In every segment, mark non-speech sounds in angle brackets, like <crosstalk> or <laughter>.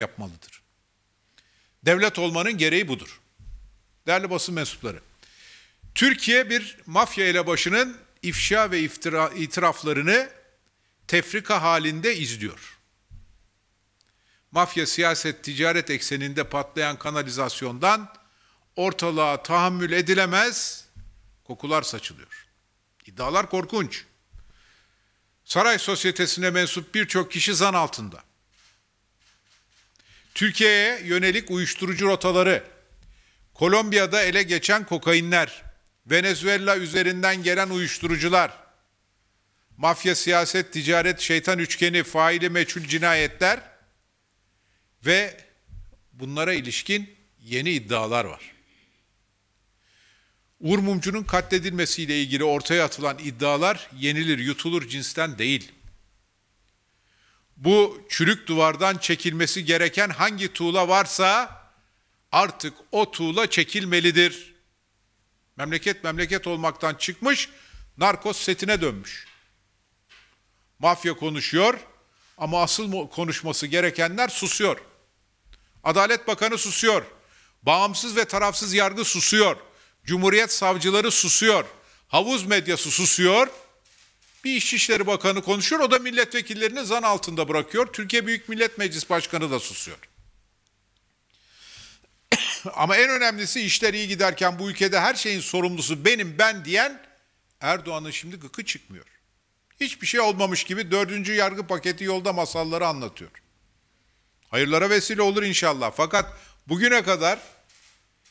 yapmalıdır. Devlet olmanın gereği budur. Değerli basın mensupları, Türkiye bir mafya ile başının ifşa ve iftira, itiraflarını tefrika halinde izliyor. Mafya siyaset ticaret ekseninde patlayan kanalizasyondan ortalığa tahammül edilemez kokular saçılıyor. İddialar korkunç. Saray sosyetesine mensup birçok kişi zan altında. Türkiye'ye yönelik uyuşturucu rotaları, Kolombiya'da ele geçen kokainler, Venezuela üzerinden gelen uyuşturucular, mafya, siyaset, ticaret, şeytan üçgeni, faili meçhul cinayetler ve bunlara ilişkin yeni iddialar var. Uğur Mumcu'nun katledilmesiyle ilgili ortaya atılan iddialar yenilir, yutulur cinsten değil bu çürük duvardan çekilmesi gereken hangi tuğla varsa artık o tuğla çekilmelidir. Memleket memleket olmaktan çıkmış, narkoz setine dönmüş. Mafya konuşuyor ama asıl konuşması gerekenler susuyor. Adalet Bakanı susuyor. Bağımsız ve tarafsız yargı susuyor. Cumhuriyet savcıları susuyor. Havuz medyası susuyor. Bir İçişleri Bakanı konuşuyor, o da milletvekillerini zan altında bırakıyor. Türkiye Büyük Millet Meclis Başkanı da susuyor. <coughs> Ama en önemlisi işler iyi giderken bu ülkede her şeyin sorumlusu benim ben diyen Erdoğan'ın şimdi gıkı çıkmıyor. Hiçbir şey olmamış gibi dördüncü yargı paketi yolda masalları anlatıyor. Hayırlara vesile olur inşallah. Fakat bugüne kadar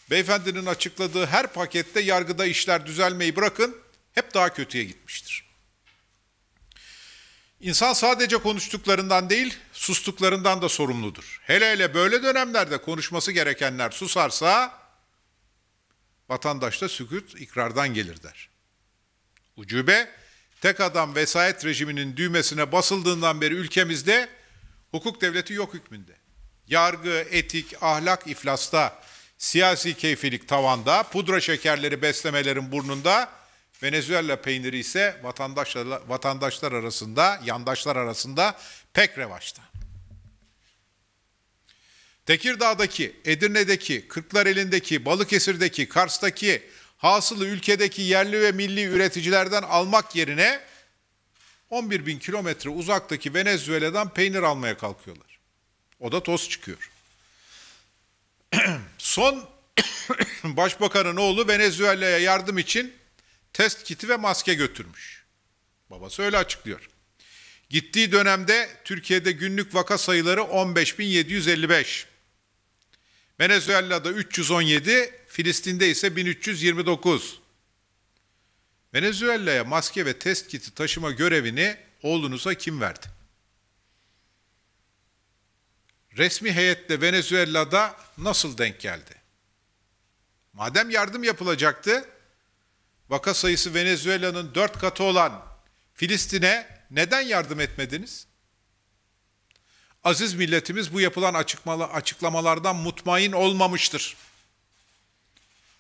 beyefendinin açıkladığı her pakette yargıda işler düzelmeyi bırakın hep daha kötüye gitmiştir. İnsan sadece konuştuklarından değil, sustuklarından da sorumludur. Hele hele böyle dönemlerde konuşması gerekenler susarsa vatandaşta sükut ikrardan gelir der. Ucube tek adam vesayet rejiminin düğmesine basıldığından beri ülkemizde hukuk devleti yok hükmünde. Yargı, etik, ahlak iflasta, siyasi keyfilik tavanda, pudra şekerleri beslemelerin burnunda, Venezuela peyniri ise vatandaşlar, vatandaşlar arasında, yandaşlar arasında pek revaçta. Tekirdağ'daki, Edirne'deki, Kırklareli'ndeki, Balıkesir'deki, Kars'taki hasılı ülkedeki yerli ve milli üreticilerden almak yerine 11 bin kilometre uzaktaki Venezuela'dan peynir almaya kalkıyorlar. O da toz çıkıyor. <clears throat> Son <clears throat> başbakanın oğlu Venezuela'ya yardım için test kiti ve maske götürmüş. Babası öyle açıklıyor. Gittiği dönemde Türkiye'de günlük vaka sayıları 15.755. Venezuela'da 317, Filistin'de ise 1329. Venezuela'ya maske ve test kiti taşıma görevini oğlunuza kim verdi? Resmi heyetle Venezuela'da nasıl denk geldi? Madem yardım yapılacaktı, vaka sayısı Venezuela'nın dört katı olan Filistin'e neden yardım etmediniz? Aziz milletimiz bu yapılan açıklamalardan mutmain olmamıştır.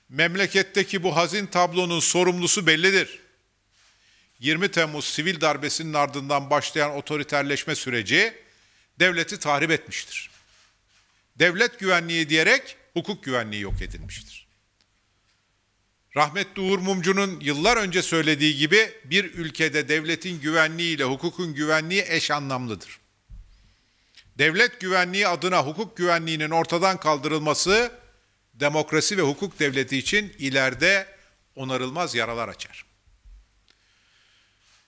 Memleketteki bu hazin tablonun sorumlusu bellidir. 20 Temmuz sivil darbesinin ardından başlayan otoriterleşme süreci devleti tahrip etmiştir. Devlet güvenliği diyerek hukuk güvenliği yok edilmiştir. Rahmetli Uğur Mumcu'nun yıllar önce söylediği gibi bir ülkede devletin güvenliği ile hukukun güvenliği eş anlamlıdır. Devlet güvenliği adına hukuk güvenliğinin ortadan kaldırılması demokrasi ve hukuk devleti için ileride onarılmaz yaralar açar.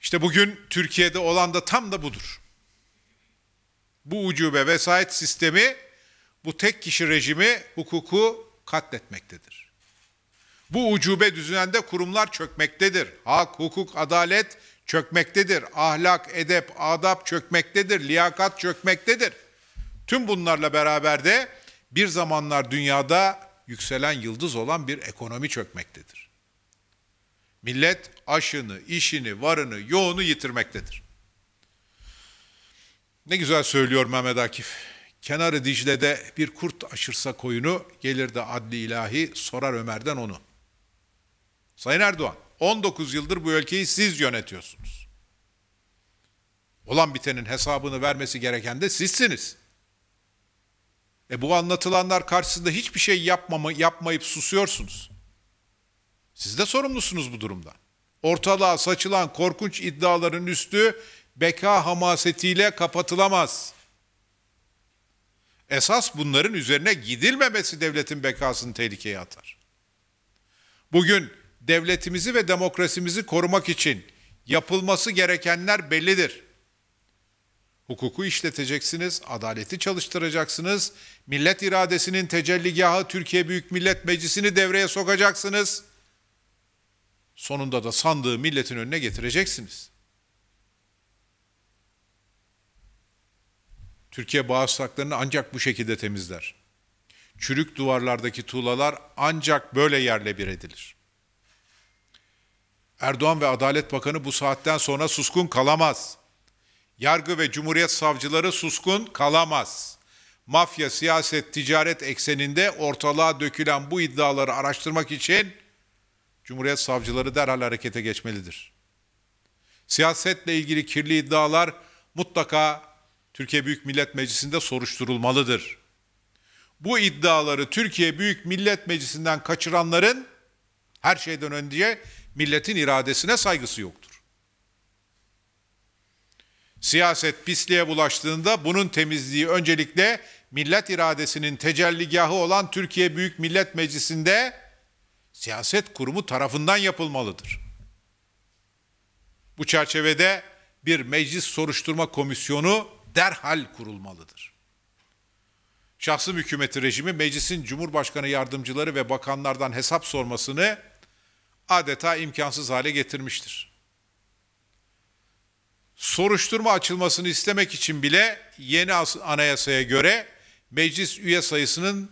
İşte bugün Türkiye'de olan da tam da budur. Bu ucube vesayet sistemi bu tek kişi rejimi hukuku katletmektedir. Bu ucube düzeninde kurumlar çökmektedir. Hak, hukuk, adalet çökmektedir. Ahlak, edep, adap çökmektedir. Liyakat çökmektedir. Tüm bunlarla beraber de bir zamanlar dünyada yükselen yıldız olan bir ekonomi çökmektedir. Millet aşını, işini, varını, yoğunu yitirmektedir. Ne güzel söylüyor Mehmet Akif. Kenarı Dicle'de bir kurt aşırsa koyunu, gelir de adli ilahi sorar Ömer'den onu.'' Sayın Erdoğan, 19 yıldır bu ülkeyi siz yönetiyorsunuz. Olan bitenin hesabını vermesi gereken de sizsiniz. E bu anlatılanlar karşısında hiçbir şey yapmama, yapmayıp susuyorsunuz. Siz de sorumlusunuz bu durumda. Ortalığa saçılan korkunç iddiaların üstü beka hamasetiyle kapatılamaz. Esas bunların üzerine gidilmemesi devletin bekasını tehlikeye atar. Bugün devletimizi ve demokrasimizi korumak için yapılması gerekenler bellidir. Hukuku işleteceksiniz, adaleti çalıştıracaksınız, millet iradesinin tecelligahı Türkiye Büyük Millet Meclisi'ni devreye sokacaksınız. Sonunda da sandığı milletin önüne getireceksiniz. Türkiye bağırsaklarını ancak bu şekilde temizler. Çürük duvarlardaki tuğlalar ancak böyle yerle bir edilir.'' Erdoğan ve Adalet Bakanı bu saatten sonra suskun kalamaz. Yargı ve Cumhuriyet savcıları suskun kalamaz. Mafya, siyaset, ticaret ekseninde ortalığa dökülen bu iddiaları araştırmak için Cumhuriyet savcıları derhal harekete geçmelidir. Siyasetle ilgili kirli iddialar mutlaka Türkiye Büyük Millet Meclisi'nde soruşturulmalıdır. Bu iddiaları Türkiye Büyük Millet Meclisi'nden kaçıranların her şeyden önce milletin iradesine saygısı yoktur. Siyaset pisliğe bulaştığında bunun temizliği öncelikle millet iradesinin tecelligahı olan Türkiye Büyük Millet Meclisi'nde siyaset kurumu tarafından yapılmalıdır. Bu çerçevede bir meclis soruşturma komisyonu derhal kurulmalıdır. Şahsım hükümeti rejimi meclisin cumhurbaşkanı yardımcıları ve bakanlardan hesap sormasını adeta imkansız hale getirmiştir. Soruşturma açılmasını istemek için bile yeni anayasaya göre meclis üye sayısının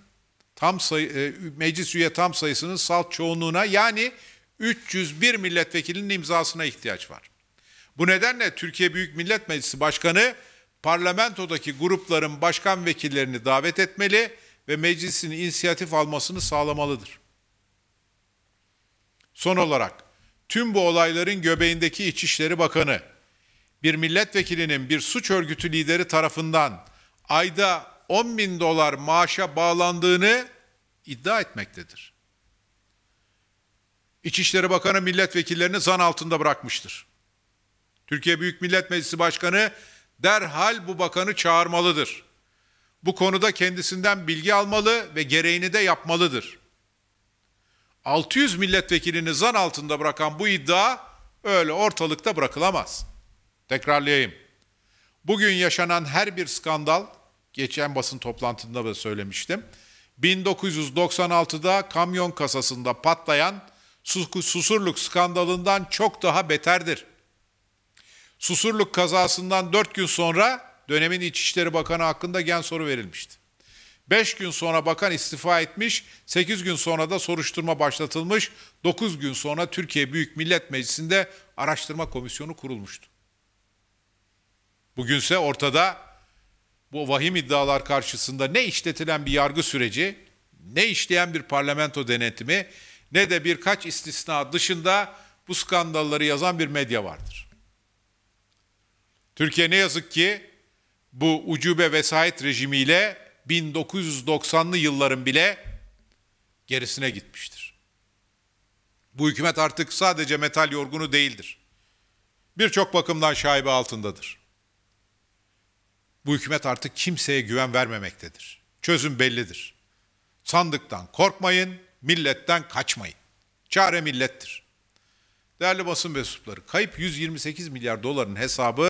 tam sayı, e, meclis üye tam sayısının salt çoğunluğuna yani 301 milletvekilinin imzasına ihtiyaç var. Bu nedenle Türkiye Büyük Millet Meclisi Başkanı parlamentodaki grupların başkan vekillerini davet etmeli ve meclisin inisiyatif almasını sağlamalıdır. Son olarak tüm bu olayların göbeğindeki İçişleri Bakanı, bir milletvekilinin bir suç örgütü lideri tarafından ayda 10 bin dolar maaşa bağlandığını iddia etmektedir. İçişleri Bakanı milletvekillerini zan altında bırakmıştır. Türkiye Büyük Millet Meclisi Başkanı derhal bu bakanı çağırmalıdır. Bu konuda kendisinden bilgi almalı ve gereğini de yapmalıdır.'' 600 milletvekilini zan altında bırakan bu iddia öyle ortalıkta bırakılamaz. Tekrarlayayım. Bugün yaşanan her bir skandal, geçen basın toplantında da söylemiştim. 1996'da kamyon kasasında patlayan Susurluk skandalından çok daha beterdir. Susurluk kazasından 4 gün sonra dönemin İçişleri Bakanı hakkında gen soru verilmişti. 5 gün sonra bakan istifa etmiş, 8 gün sonra da soruşturma başlatılmış, 9 gün sonra Türkiye Büyük Millet Meclisi'nde araştırma komisyonu kurulmuştu. Bugünse ortada bu vahim iddialar karşısında ne işletilen bir yargı süreci, ne işleyen bir parlamento denetimi, ne de birkaç istisna dışında bu skandalları yazan bir medya vardır. Türkiye ne yazık ki bu ucube vesayet rejimiyle 1990'lı yılların bile gerisine gitmiştir. Bu hükümet artık sadece metal yorgunu değildir. Birçok bakımdan şaibe altındadır. Bu hükümet artık kimseye güven vermemektedir. Çözüm bellidir. Sandıktan korkmayın, milletten kaçmayın. Çare millettir. Değerli basın mensupları, kayıp 128 milyar doların hesabı